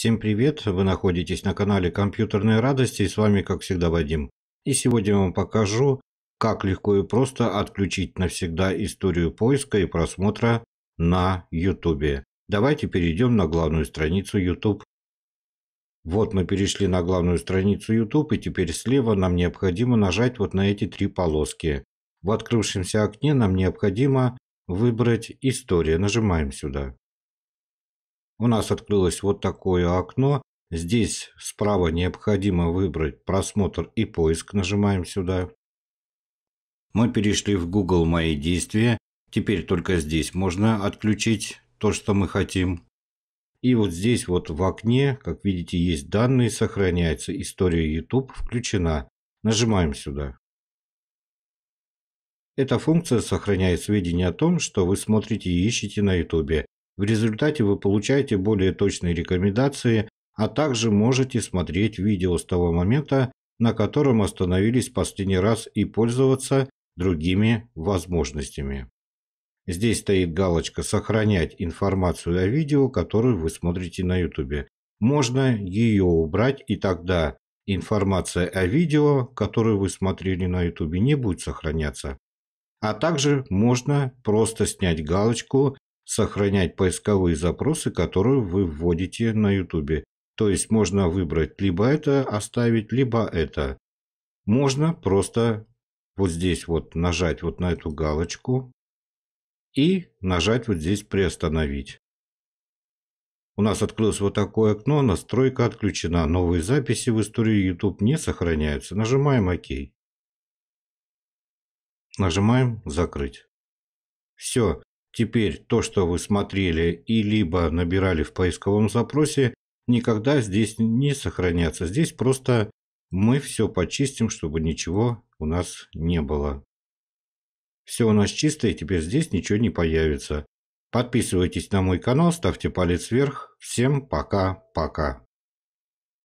Всем привет! Вы находитесь на канале Компьютерные радости и с вами, как всегда, Вадим. И сегодня я вам покажу, как легко и просто отключить навсегда историю поиска и просмотра на YouTube. Давайте перейдем на главную страницу YouTube. Вот мы перешли на главную страницу YouTube и теперь слева нам необходимо нажать вот на эти три полоски. В открывшемся окне нам необходимо выбрать «История». Нажимаем сюда у нас открылось вот такое окно. Здесь справа необходимо выбрать просмотр и поиск. Нажимаем сюда. Мы перешли в Google «Мои действия». Теперь только здесь можно отключить то, что мы хотим. И вот здесь вот в окне, как видите, есть данные, сохраняется. История YouTube включена. Нажимаем сюда. Эта функция сохраняет сведения о том, что вы смотрите и ищете на YouTube. В результате вы получаете более точные рекомендации, а также можете смотреть видео с того момента, на котором остановились последний раз и пользоваться другими возможностями. Здесь стоит галочка «Сохранять информацию о видео, которую вы смотрите на YouTube». Можно ее убрать, и тогда информация о видео, которое вы смотрели на YouTube, не будет сохраняться. А также можно просто снять галочку сохранять поисковые запросы, которые вы вводите на YouTube. То есть можно выбрать либо это оставить, либо это. Можно просто вот здесь вот нажать вот на эту галочку и нажать вот здесь приостановить. У нас открылось вот такое окно, настройка отключена, новые записи в истории YouTube не сохраняются. Нажимаем ОК. Нажимаем «Закрыть». Все, Теперь то, что вы смотрели и либо набирали в поисковом запросе, никогда здесь не сохранятся. Здесь просто мы все почистим, чтобы ничего у нас не было. Все у нас чисто, и теперь здесь ничего не появится. Подписывайтесь на мой канал, ставьте палец вверх. Всем пока-пока.